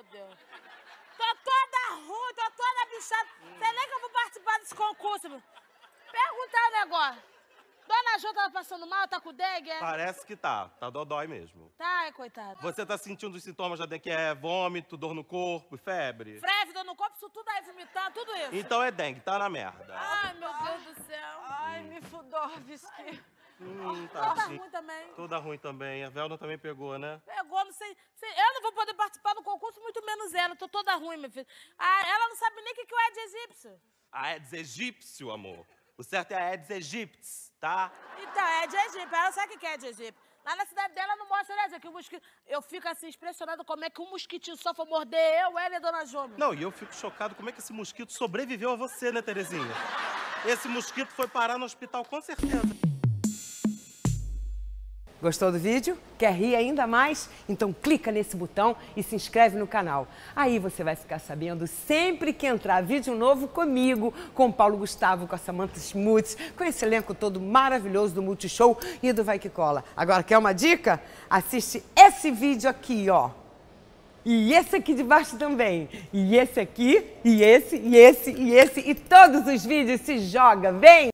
meu Deus. Tô toda ruim, tô toda bichada. Hum. Sei nem que eu vou participar desse concurso. Perguntar um negócio. Dona Jo tá passando mal, tá com dengue? É? Parece que tá. Tá dodói mesmo. Tá, é, coitado. Você tá sentindo os sintomas já de que é vômito, dor no corpo, febre? Febre, dor no corpo, isso tudo aí, vomitar, tudo isso. Então é dengue, tá na merda. Ai, meu Deus do céu. Ai, me fudorvisque. Hum, tá toda ruim também. Toda ruim também. A Velda também pegou, né? Pegou, não sei vou poder participar do concurso, muito menos ela. tô toda ruim, meu filho. Ah, ela não sabe nem o que, que é o Aedes egípcio. Aedes egípcio, amor. O certo é Aedes aegyptis, tá? Então, é de egípcio. Ela sabe o que é de egípcio. Lá na cidade dela não mostra, né, Que o mosquito. Eu fico assim, impressionada como é que um mosquitinho só foi morder eu, ela e a dona Jônia. Não, e eu fico chocado como é que esse mosquito sobreviveu a você, né, Terezinha? Esse mosquito foi parar no hospital, com certeza. Gostou do vídeo? Quer rir ainda mais? Então clica nesse botão e se inscreve no canal. Aí você vai ficar sabendo sempre que entrar vídeo novo comigo, com o Paulo Gustavo, com a Samantha Schmutz, com esse elenco todo maravilhoso do Multishow e do Vai Que Cola. Agora, quer uma dica? Assiste esse vídeo aqui, ó. E esse aqui de baixo também. E esse aqui, e esse, e esse, e esse, e todos os vídeos se joga, vem!